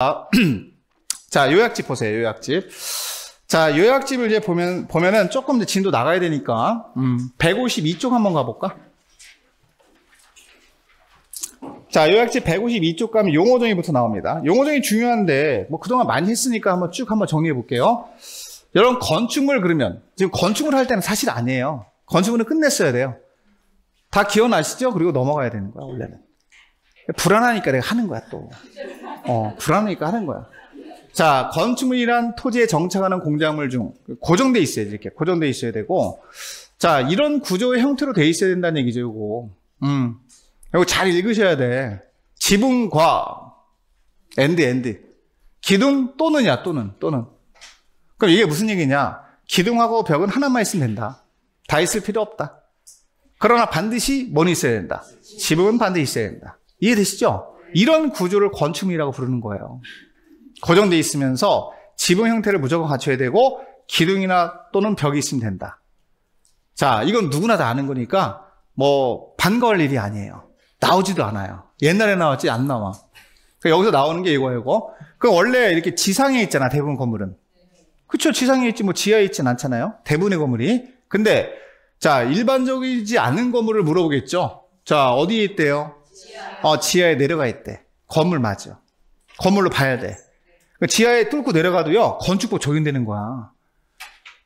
아, 자, 요약집 보세요, 요약집. 자, 요약집을 이제 보면, 보면은 조금 이제 진도 나가야 되니까, 음, 152쪽 한번 가볼까? 자, 요약집 152쪽 가면 용어 정의부터 나옵니다. 용어 정의 중요한데, 뭐 그동안 많이 했으니까 한번 쭉 한번 정리해 볼게요. 여러분, 건축물 그러면, 지금 건축을 할 때는 사실 아니에요. 건축물은 끝냈어야 돼요. 다 기억나시죠? 그리고 넘어가야 되는 거야, 원래는. 불안하니까 내가 하는 거야, 또. 어, 불안하니까 하는 거야. 자, 건축물이란 토지에 정착하는 공작물 중 고정돼 있어야 이렇게. 고정돼 있어야 되고. 자, 이런 구조의 형태로 돼 있어야 된다는 얘기죠, 요거. 음. 이거 잘 읽으셔야 돼. 지붕과 엔드, 엔드. 기둥 또는야, 또는, 또는. 그럼 이게 무슨 얘기냐? 기둥하고 벽은 하나만 있으면 된다. 다 있을 필요 없다. 그러나 반드시 뭐 있어야 된다. 지붕은 반드시 있어야 된다. 이해되시죠? 이런 구조를 건축물이라고 부르는 거예요. 고정되어 있으면서 지붕 형태를 무조건 갖춰야 되고 기둥이나 또는 벽이 있으면 된다. 자, 이건 누구나 다 아는 거니까 뭐 반가울 일이 아니에요. 나오지도 않아요. 옛날에 나왔지 안 나와. 그러니까 여기서 나오는 게 이거예요, 이거. 그 원래 이렇게 지상에 있잖아, 대부분 건물은. 그쵸, 지상에 있지 뭐 지하에 있진 않잖아요. 대부분의 건물이. 근데 자, 일반적이지 않은 건물을 물어보겠죠. 자, 어디에 있대요? 어, 지하에 내려가 있대. 건물 맞아. 건물로 봐야 돼. 그 지하에 뚫고 내려가도요, 건축법 적용되는 거야.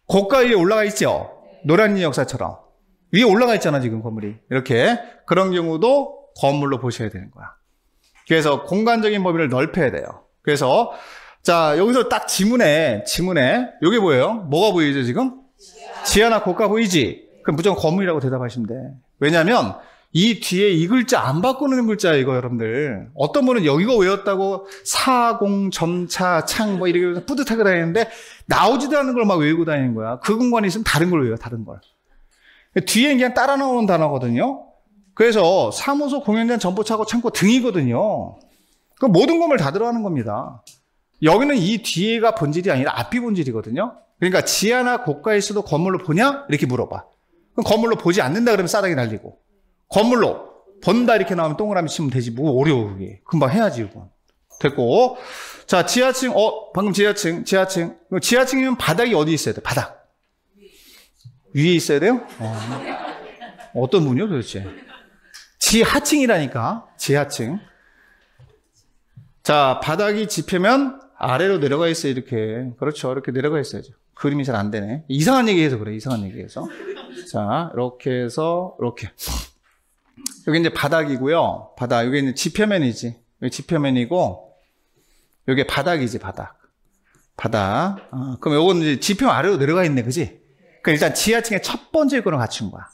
고가 위에 올라가 있죠? 노란이 역사처럼. 위에 올라가 있잖아, 지금 건물이. 이렇게. 그런 경우도 건물로 보셔야 되는 거야. 그래서 공간적인 범위를 넓혀야 돼요. 그래서, 자, 여기서 딱 지문에, 지문에, 요게 보여요 뭐가 보이죠, 지금? 지하나 고가 보이지? 그럼 무조건 건물이라고 대답하시면 돼. 왜냐면, 하이 뒤에 이 글자 안 바꾸는 글자 이거 여러분들. 어떤 분은 여기가 외웠다고 사공 점차 창뭐 이렇게 뿌듯하게 다니는데 나오지도 않는 걸 막 외우고 다니는 거야. 그 공간에 있으면 다른 걸 외워 다른 걸. 뒤에 그냥 따라 나오는 단어거든요. 그래서 사무소 공연장 점포차고 창고 등이거든요. 그 모든 건물 다 들어가는 겁니다. 여기는 이 뒤에가 본질이 아니라 앞이 본질이거든요. 그러니까 지하나 고가에 있어도 건물로 보냐? 이렇게 물어봐. 그럼 건물로 보지 않는다 그러면 싸다기 날리고. 건물로 번다 이렇게 나오면 동그라미 치면 되지 뭐 어려워 그게 금방 해야지 이건 됐고 자 지하층 어 방금 지하층 지하층 지하층이면 바닥이 어디 있어야 돼 바닥 위에 있어야 돼요 어. 어떤 분이요 도대체 지하층이라니까 지하층 자 바닥이 지표면 아래로 내려가 있어 이렇게 그렇죠 이렇게 내려가 있어야죠 그림이 잘 안 되네 이상한 얘기해서 그래 이상한 얘기해서 자 이렇게 해서 이렇게 여기 이제 바닥이고요. 바닥. 여기는 지표면이지. 여기 지표면이고, 여기 바닥이지, 바닥. 바닥. 어, 그럼 요건 이제 지표 아래로 내려가 있네, 그지? 그럼 일단 지하층의 첫 번째 요건을 갖춘 거야.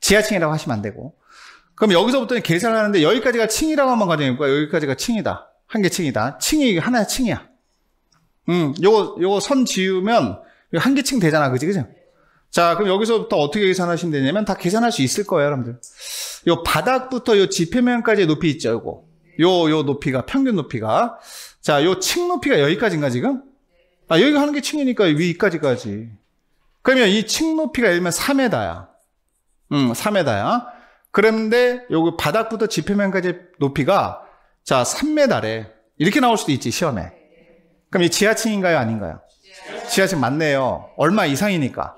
지하층이라고 하시면 안 되고. 그럼 여기서부터는 계산하는데 을 여기까지가 층이라고 한번 가정해볼까? 여기까지가 층이다. 한 개 층이다. 층이 하나의 층이야. 음, 요거, 요거 선 지우면 한 개 층 되잖아. 그지? 그죠? 자, 그럼 여기서부터 어떻게 계산하시면 되냐면 다 계산할 수 있을 거예요, 여러분들. 요 바닥부터 요지표면까지 높이 있죠, 요거. 요, 요 높이가, 평균 높이가. 자, 요 층 높이가 여기까지인가, 지금? 아, 여기가 하는 게 층이니까 위까지까지. 그러면 이 층 높이가 예를 들면 3m야. 음, 3m야. 그런데 여기 바닥부터 지표면까지 높이가 자, 3m래. 이렇게 나올 수도 있지, 시험에. 그럼 이 지하층인가요, 아닌가요? 지하층 맞네요. 얼마 이상이니까.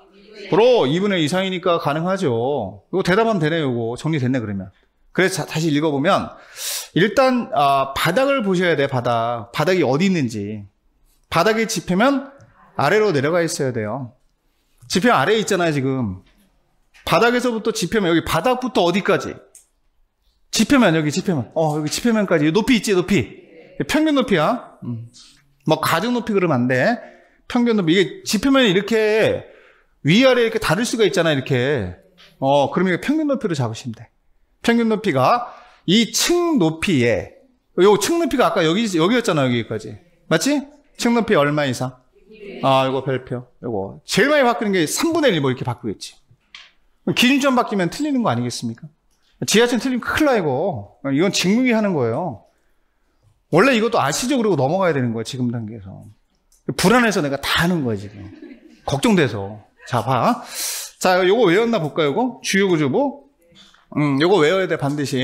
으로 2분의 이상이니까 가능하죠. 이거 대답하면 되네요. 이거 정리됐네 그러면. 그래서 다시 읽어보면 일단 아, 바닥을 보셔야 돼 바닥. 바닥이 어디 있는지. 바닥이 지표면 아래로 내려가 있어야 돼요. 지표 아래에 있잖아요 지금. 바닥에서부터 지표면 여기 바닥부터 어디까지? 지표면 여기 지표면. 어 여기 지표면까지 높이 있지 높이. 평균 높이야. 음. 뭐 가중 높이 그러면 안 돼. 평균 높이 이게 지표면이 이렇게 위아래 이렇게 다를 수가 있잖아요, 이렇게. 어, 그러면 평균 높이로 잡으시면 돼. 평균 높이가 이 층 높이에, 요 층 높이가 아까 여기, 여기였잖아, 여기까지. 맞지? 층 높이 얼마 이상? 아, 이거 별표. 이거. 제일 많이 바뀌는 게 3분의 1 뭐 이렇게 바꾸겠지. 기준점 바뀌면 틀리는 거 아니겠습니까? 지하철 틀리면 큰일 나, 이거. 이건 직무위 하는 거예요. 원래 이것도 아시죠? 그러고 넘어가야 되는 거야, 지금 단계에서. 불안해서 내가 다 하는 거야, 지금. 걱정돼서. 자화. 자, 요거 외웠나 볼까요, 이거 주요구조부. 뭐? 음, 요거 외워야 돼, 반드시.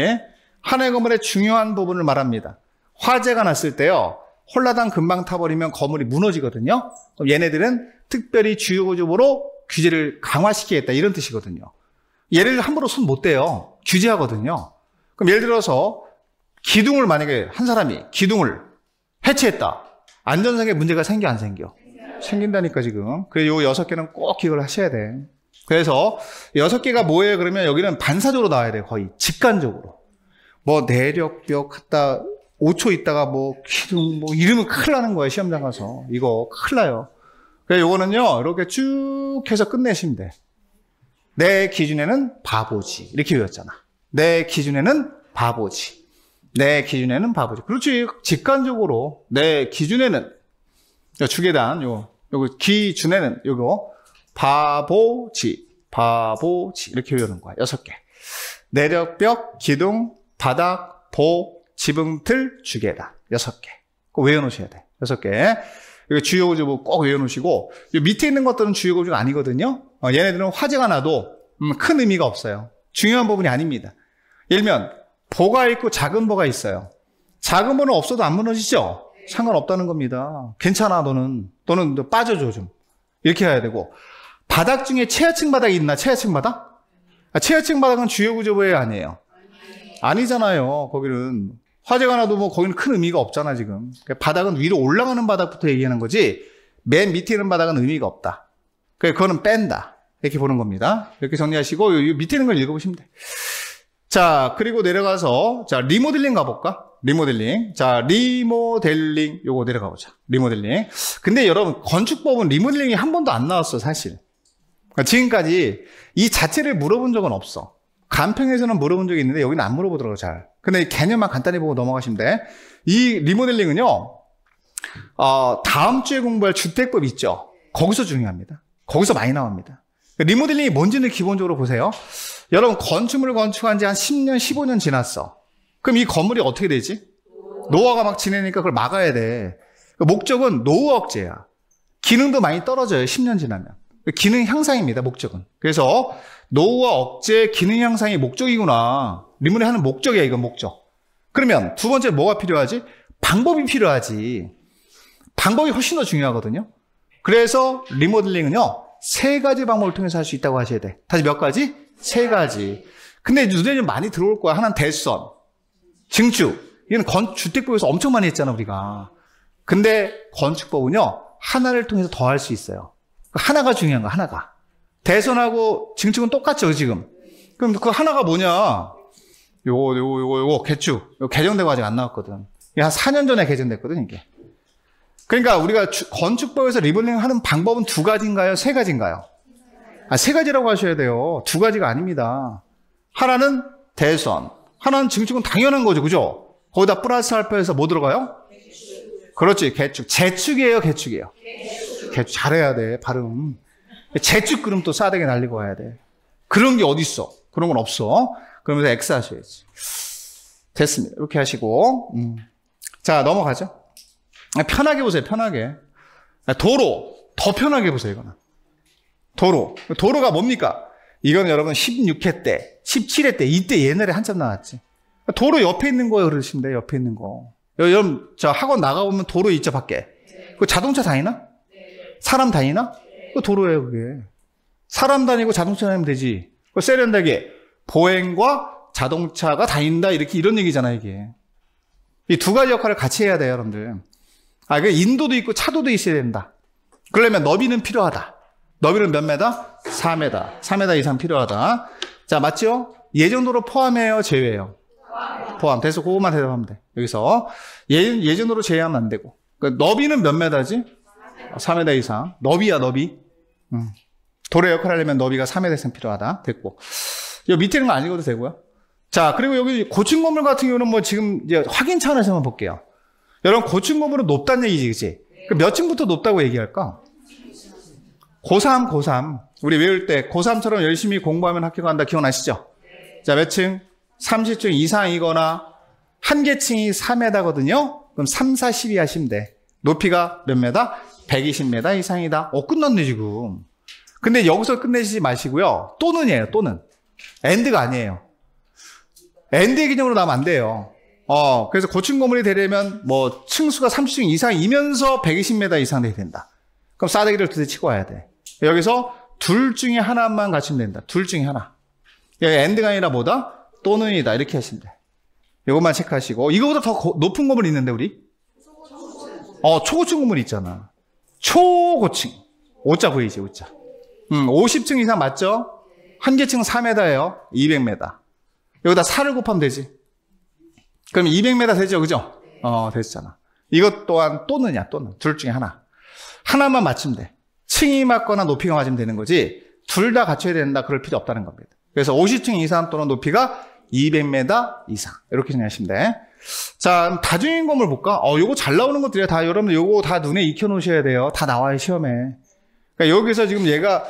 한해 건물의 중요한 부분을 말합니다. 화재가 났을 때요. 홀라당 금방 타버리면 건물이 무너지거든요. 그럼 얘네들은 특별히 주요구조부로 규제를 강화시키겠다 이런 뜻이거든요. 얘를 함부로 손 못 대요. 규제하거든요. 그럼 예를 들어서 기둥을 만약에 한 사람이 기둥을 해체했다. 안전성에 문제가 생겨 안 생겨? 생긴다니까 지금. 그래 요 여섯 개는 꼭 기억을 하셔야 돼. 그래서 여섯 개가 뭐예요? 그러면 여기는 반사적으로 나와야 돼 거의 직관적으로. 뭐 내력벽 갔다 5초 있다가 뭐 기둥 뭐이름은 큰일 나는 거예요 시험장 가서 이거 큰일 나요. 그래 서 요거는요 이렇게 쭉 해서 끝내시면 돼. 내 기준에는 바보지 이렇게 외웠잖아. 내 기준에는 바보지. 내 기준에는 바보지. 그렇지. 직관적으로 내 기준에는 요 주계단 요 요거 기준에는 요거 바보지 바보지 이렇게 외우는 거야. 여섯 개. 내력벽, 기둥, 바닥, 보, 지붕틀, 주계단 여섯 개. 꼭 외워놓으셔야 돼. 여섯 개. 이거 주요 구조 꼭 외워놓으시고 밑에 있는 것들은 주요 구조가 아니거든요. 어, 얘네들은 화제가 나도 음, 큰 의미가 없어요. 중요한 부분이 아닙니다. 예를 들면 보가 있고 작은 보가 있어요. 작은 보는 없어도 안 무너지죠. 상관없다는 겁니다. 괜찮아, 너는. 너는 너 빠져줘, 좀. 이렇게 해야 되고. 바닥 중에 최하층 바닥이 있나? 최하층 바닥? 아, 최하층 바닥은 주요 구조부에 아니에요. 아니잖아요, 거기는. 화재가 나도 뭐 거기는 큰 의미가 없잖아, 지금. 그러니까 바닥은 위로 올라가는 바닥부터 얘기하는 거지, 맨 밑에 있는 바닥은 의미가 없다. 그 그거는 뺀다. 이렇게 보는 겁니다. 이렇게 정리하시고, 요, 요 밑에 있는 걸 읽어보시면 돼. 자, 그리고 내려가서, 자, 리모델링 가볼까? 리모델링. 자, 리모델링. 요거 내려가 보자. 리모델링. 근데 여러분, 건축법은 리모델링이 한 번도 안 나왔어, 사실. 그러니까 지금까지 이 자체를 물어본 적은 없어. 간평에서는 물어본 적이 있는데 여기는 안 물어보더라고, 잘. 근데 개념만 간단히 보고 넘어가시면 돼. 이 리모델링은요, 어, 다음 주에 공부할 주택법 있죠? 거기서 중요합니다. 거기서 많이 나옵니다. 리모델링이 뭔지는 기본적으로 보세요. 여러분, 건축물 건축한 지 한 10년, 15년 지났어. 그럼 이 건물이 어떻게 되지? 노화가 막 지내니까 그걸 막아야 돼. 그 목적은 노후 억제야. 기능도 많이 떨어져요. 10년 지나면. 기능 향상입니다. 목적은. 그래서 노후와 억제 기능 향상이 목적이구나. 리문이 하는 목적이야. 이건 목적. 그러면 두 번째 뭐가 필요하지? 방법이 필요하지. 방법이 훨씬 더 중요하거든요. 그래서 리모델링은요. 세 가지 방법을 통해서 할 수 있다고 하셔야 돼. 다시 몇 가지? 세 가지. 근데 눈에 좀 많이 들어올 거야. 하나는 대선. 증축. 이건 건, 주택법에서 엄청 많이 했잖아, 우리가. 근데 건축법은요, 하나를 통해서 더 할 수 있어요. 그 하나가 중요한 거, 하나가. 대선하고 증축은 똑같죠, 지금. 그럼 그 하나가 뭐냐? 요거, 요거, 요거, 요거, 개축. 요 개정되고 아직 안 나왔거든. 이게 한 4년 전에 개정됐거든, 이게. 그러니까 우리가 주, 건축법에서 리블링 하는 방법은 두 가지인가요? 세 가지인가요? 아, 세 가지라고 하셔야 돼요. 두 가지가 아닙니다. 하나는 대선, 하나는 증축은 당연한 거죠. 그죠? 거기다 플러스 알파에서 뭐 들어가요? 그렇지. 개축. 재축이에요, 개축이에요. 개축. 잘해야 돼, 발음. 재축 그럼 또 싸대게 날리고 와야 돼. 그런 게어딨어 그런 건 없어. 그러면서 X 하셔야지. 됐습니다. 이렇게 하시고. 음. 자, 넘어가죠. 아, 편하게 보세요, 편하게. 아, 도로. 더 편하게 보세요, 이거는. 도로. 도로가 뭡니까? 이건 여러분 16회 때, 17회 때, 이때 옛날에 한참 나왔지. 도로 옆에 있는 거예요, 그러시면 옆에 있는 거. 여러분, 저 학원 나가보면 도로 있죠, 밖에. 그 자동차 다니나? 사람 다니나? 그 도로예요, 그게. 사람 다니고 자동차 다니면 되지. 그 세련되게 보행과 자동차가 다닌다, 이렇게 이런 얘기잖아, 이게. 이 두 가지 역할을 같이 해야 돼요, 여러분들. 아, 그 인도도 있고 차도도 있어야 된다. 그러려면 너비는 필요하다. 너비는 몇 메다? 4m. 4m 이상 필요하다. 자, 맞죠? 예전으로 포함해요, 제외해요? 포함. 대수 그것만 대답하면 돼. 여기서 예, 예정도로 제외하면 안 되고. 그러니까 너비는 몇 메다지? 4m 이상. 너비야, 너비. 음. 돌의 역할을 하려면 너비가 3m 이상 필요하다. 됐고. 여 밑에 있는 거 안 읽어도 되고요. 자, 그리고 여기 고층 건물 같은 경우는 뭐 지금 이제 확인 차원에서만 볼게요. 여러분, 고층 건물은 높다는 얘기지, 그치? 몇 층부터 높다고 얘기할까? 고3, 고3. 우리 외울 때 고3처럼 열심히 공부하면 학교 간다 기억나시죠? 자, 몇 층? 30층 이상이거나 한 계층이 3m거든요. 그럼 3, 4, 12 하시면 돼. 높이가 몇 메다? 120m 이상이다. 어, 끝났네, 지금. 근데 여기서 끝내시지 마시고요. 또는이에요, 또는. 엔드가 아니에요. 엔드 의 기념으로 나면 안 돼요. 어, 그래서 고층 건물이 되려면 뭐 층수가 30층 이상이면서 120m 이상 돼야 된다. 그럼 싸대기를 두 대 치고 와야 돼. 여기서 둘 중에 하나만 갖추면 된다. 둘 중에 하나. 여기 예, 엔드가 아니라 뭐다? 또는이다. 이렇게 하시면 돼. 이것만 체크하시고. 이거보다 더 고, 높은 건물 있는데, 우리? 어, 초고층 건물 있잖아. 초고층. 오자 보이지, 오자 음, 50층 이상 맞죠? 한 개층 4m예요. 200m. 여기다 4를 곱하면 되지. 그럼 200m 되죠, 그죠? 어, 됐잖아. 이것 또한 또느냐, 또는. 둘 중에 하나. 하나만 맞추면 돼. 층이 맞거나 높이가 맞으면 되는 거지 둘 다 갖춰야 된다 그럴 필요 없다는 겁니다. 그래서 50층 이상 또는 높이가 200m 이상 이렇게 정리하시면 돼. 자 다중인 공을 볼까? 어 요거 잘 나오는 것들이야 다여러분 요거 다 눈에 익혀 놓으셔야 돼요. 다 나와요 시험에. 그러니까 여기서 지금 얘가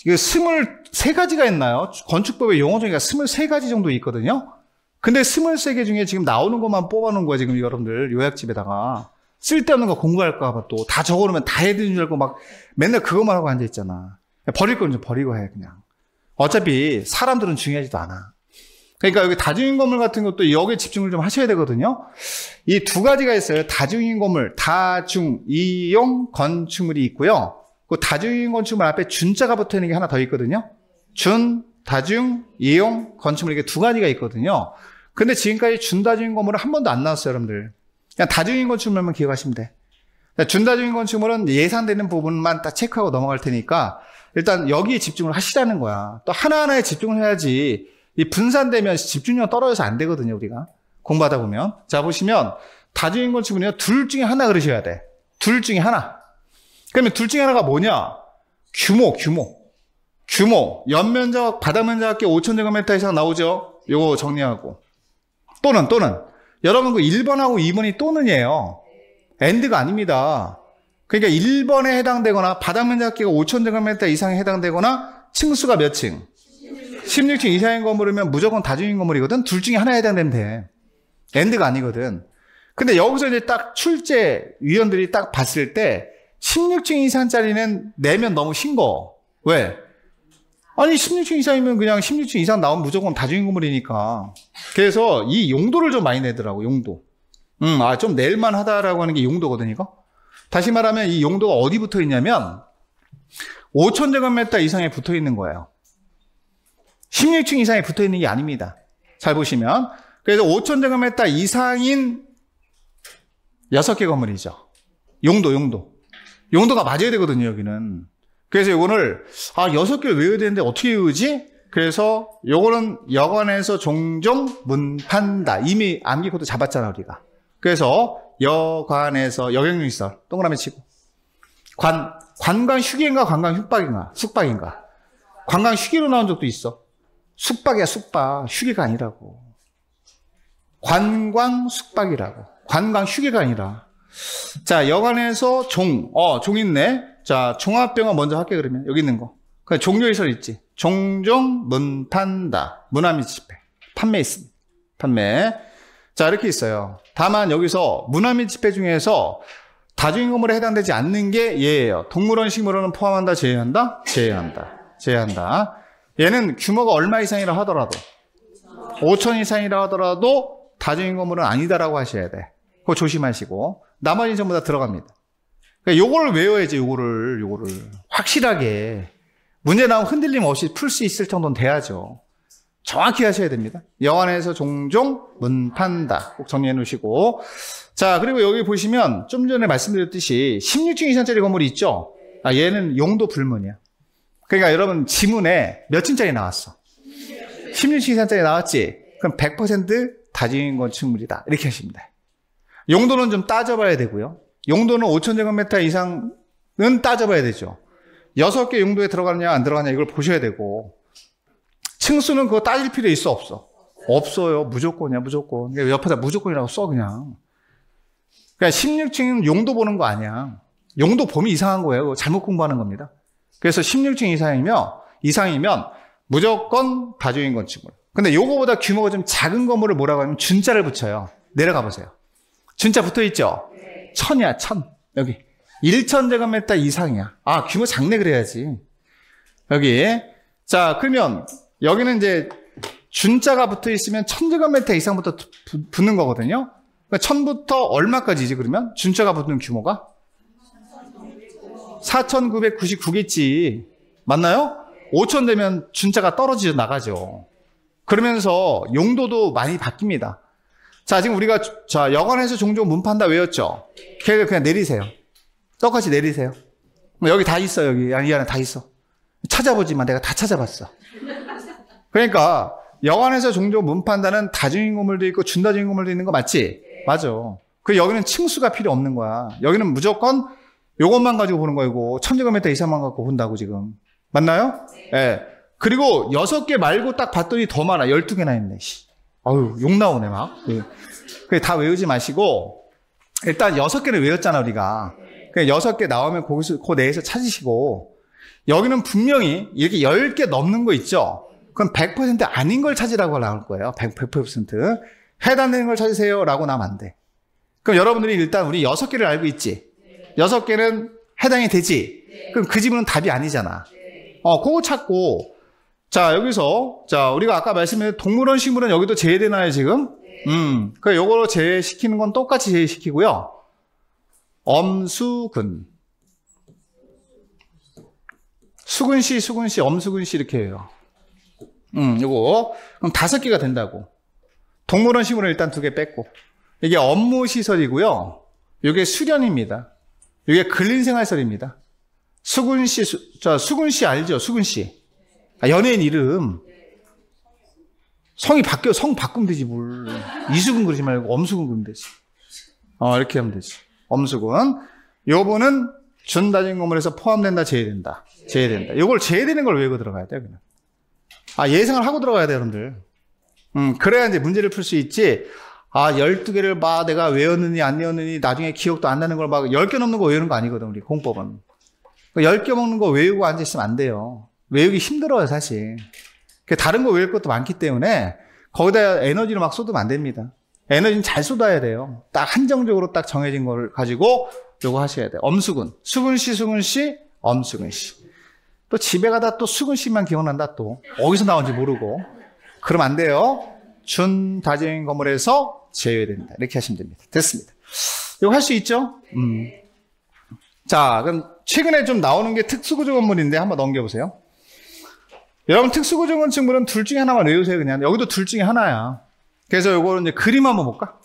이게 그 23가지가 있나요? 건축법의 용어 중에 23가지 정도 있거든요. 근데 23개 중에 지금 나오는 것만 뽑아놓은 거야, 지금 여러분들. 요약집에다가. 쓸데없는 거 공부할까봐 또 다 적어놓으면 다 해야 되는 줄 알고 막 맨날 그것만 하고 앉아있잖아. 버릴 거건좀 버리고 해, 그냥. 어차피 사람들은 중요하지도 않아. 그러니까 여기 다중인 건물 같은 것도 여기에 집중을 좀 하셔야 되거든요. 이 두 가지가 있어요. 다중인 건물, 다중, 이용, 건축물이 있고요. 그 다중인 건축물 앞에 준자가 붙어 있는 게 하나 더 있거든요. 준, 다중, 이용, 건축물 이게 두 가지가 있거든요. 근데 지금까지 준, 다중인 건물은 한 번도 안 나왔어요, 여러분들. 그냥 다중인 건축물만 기억하시면 돼. 그러니까 준다중인 건축물은 예산되는 부분만 딱 체크하고 넘어갈 테니까 일단 여기에 집중을 하시라는 거야. 또 하나하나에 집중을 해야지 이 분산되면 집중력 떨어져서 안 되거든요, 우리가. 공부하다 보면. 자, 보시면 다중인 건축물은요, 둘 중에 하나 그러셔야 돼. 둘 중에 하나. 그러면 둘 중에 하나가 뭐냐? 규모, 규모. 규모. 연면적, 바닥면적 합계 5,000제곱미터 이상 나오죠? 요거 정리하고. 또는, 또는. 여러분 그 1번하고 2번이 또는이에요. 엔드가 아닙니다. 그러니까 1번에 해당되거나 바닥면 적기가 5,000제곱미터 이상에 해당되거나 층수가 몇 층? 16층 이상인 건물이면 무조건 다중인 건물이거든. 둘 중에 하나에 해당되면 돼. 엔드가 아니거든. 근데 여기서 이제 딱 출제 위원들이 딱 봤을 때 16층 이상짜리는 내면 너무 싱거. 왜? 아니 16층 이상이면 그냥 16층 이상 나오면 무조건 다중인 건물이니까 그래서 이 용도를 좀 많이 내더라고 용도 음, 아, 좀 낼만 하다라고 하는 게 용도거든요, 이거. 다시 말하면 이 용도가 어디 붙어 있냐면, 5천제곱미터 이상에 붙어 있는 거예요. 16층 이상에 붙어 있는 게 아닙니다. 잘 보시면. 그래서 5천제곱미터 이상인 6개 건물이죠. 용도, 용도. 용도가 맞아야 되거든요, 여기는. 그래서 이거를 아 여섯 개를 외워야 되는데 어떻게 외우지? 그래서 요거는 여관에서 종종 문판다. 이미 암기 코드 잡았잖아 우리가. 그래서 여관에서 여경용시설 동그라미 치고 관 관광 휴게인가 관광 숙박인가 숙박인가 관광 휴게로 나온 적도 있어. 숙박이야 숙박 휴게가 아니라고. 관광 숙박이라고. 관광 휴게가 아니라. 자 여관에서 종어종 어, 있네. 자, 종합병원 먼저 할게 그러면. 여기 있는 거. 그 종료이설 있지. 종종 문판다 문화민 집회. 판매 있습니다. 판매. 자, 이렇게 있어요. 다만 여기서 문화민 집회 중에서 다중인건물에 해당되지 않는 게 얘예요. 동물원, 식물원은 포함한다, 제외한다? 제외한다. 제외한다. 얘는 규모가 얼마 이상이라 하더라도 5천 이상이라 하더라도 다중인건물은 아니다라고 하셔야 돼. 그거 조심하시고 나머지 전부 다 들어갑니다. 그러니까 요거를 외워야지 요거를 요거를 확실하게 문제 나오면 흔들림 없이 풀 수 있을 정도는 돼야죠. 정확히 하셔야 됩니다. 여안에서 종종 문판다. 꼭 정리해 놓으시고. 자, 그리고 여기 보시면 좀 전에 말씀드렸듯이 16층 이상짜리 건물이 있죠? 아, 얘는 용도 불문이야. 그러니까 여러분 지문에 몇 층짜리 나왔어? 16층 이상짜리 나왔지? 그럼 100% 다진 건축물이다. 이렇게 하십니다. 용도는 좀 따져봐야 되고요. 용도는 5천제곱미터 이상은 따져봐야 되죠. 6개 용도에 들어가느냐 안 들어가냐 느 이걸 보셔야 되고 층수는 그거 따질 필요 있어 없어? 없어요. 무조건이야 무조건. 옆에다 무조건이라고 써 그냥. 그러 그러니까 16층은 용도 보는 거 아니야. 용도 범위 이상한 거예요. 잘못 공부하는 겁니다. 그래서 16층 이상이면 이상이면 무조건 다주인 건축물. 근데 요거보다 규모가 좀 작은 건물을 뭐라고 하면 준자를 붙여요. 내려가 보세요. 준자 붙어 있죠? 천이야, 천. 여기. 1천제곱미터 이상이야. 아, 규모 장래 그래야지. 여기. 자, 그러면 여기는 이제 준자가 붙어 있으면 천제곱미터 이상부터 붙는 거거든요. 그러니까 천부터 얼마까지지, 그러면? 준자가 붙는 규모가? 4,999겠지. 맞나요? 5천 되면 준자가 떨어지져 나가죠. 그러면서 용도도 많이 바뀝니다. 자, 지금 우리가, 자, 여관에서 종종 문판다 외웠죠? 걔를 그냥 내리세요. 똑같이 내리세요. 뭐 여기 다 있어, 여기. 아이 안에 다 있어. 찾아보지만 내가 다 찾아봤어. 그러니까, 여관에서 종종 문판다는 다중인건물도 있고 준다중인건물도 있는 거 맞지? 맞아. 그 여기는 층수가 필요 없는 거야. 여기는 무조건 요것만 가지고 보는 거이고, 천0 0 0제곱미터 이상만 갖고 본다고 지금. 맞나요? 예. 네. 그리고 여섯 개 말고 딱 봤더니 더 많아. 열두 개나 있네. 씨. 아유, 욕 나오네, 막. 예. 그래, 다 외우지 마시고, 일단 여섯 개를 외웠잖아, 우리가. 그 여섯 개 나오면 거기서, 그, 그 내에서 찾으시고, 여기는 분명히 이렇게 열 개 넘는 거 있죠? 그럼 100% 아닌 걸 찾으라고 나올 거예요. 100%, 100% 해당되는 걸 찾으세요. 라고 나면 안 돼. 그럼 여러분들이 일단 우리 여섯 개를 알고 있지? 여섯 개는 해당이 되지? 그럼 그 질문은 답이 아니잖아. 어, 그거 찾고, 자, 여기서, 자, 우리가 아까 말씀드린 동물원, 식물원 여기도 제외되나요, 지금? 네. 음, 그 요거로 제외시키는 건 똑같이 제외시키고요. 엄수근. 수근 씨, 수근 씨, 엄수근 씨 이렇게 해요. 음, 요거. 그럼 다섯 개가 된다고. 동물원, 식물원 일단 두 개 뺐고. 이게 업무 시설이고요. 요게 수련입니다. 요게 근린생활설입니다. 수근 씨, 수, 자, 수근 씨 알죠? 수근 씨. 아, 연예인 이름. 성이 바뀌어, 성 바꾸면 되지, 뭘. 이수근 그러지 말고 엄수근 그러면 되지. 어, 이렇게 하면 되지. 엄수근. 요거는 준다진 건물에서 포함된다, 제외된다. 제외된다. 요걸 제외되는 걸 외우고 들어가야 돼요, 그냥. 아, 예상을 하고 들어가야 돼요, 여러분들. 음, 그래야 이제 문제를 풀 수 있지. 아, 12개를 막 내가 외웠느니 안 외웠느니 나중에 기억도 안 나는 걸 막 10개 넘는 거 외우는 거 아니거든, 우리 공법은. 10개 그 먹는 거 외우고 앉아있으면 안 돼요. 외우기 힘들어요, 사실. 그 다른 거 외울 것도 많기 때문에 거기다 에너지를 막 쏟으면 안 됩니다. 에너지는 잘 쏟아야 돼요. 딱 한정적으로 딱 정해진 걸 가지고 요거 하셔야 돼요. 엄수근. 수근 씨, 수근 씨, 엄수근 씨. 또 집에 가다 또 수근 씨만 기억난다 또. 어디서 나온지 모르고. 그럼 안 돼요. 준 다재인 건물에서 제외됩니다. 이렇게 하시면 됩니다. 됐습니다. 이거 할 수 있죠? 음. 자, 그럼 최근에 좀 나오는 게 특수구조 건물인데 한번 넘겨보세요. 여러분 특수고정원 친구는 둘 중에 하나만 외우세요 그냥. 여기도 둘 중에 하나야. 그래서 이거는 이제 그림 한번 볼까?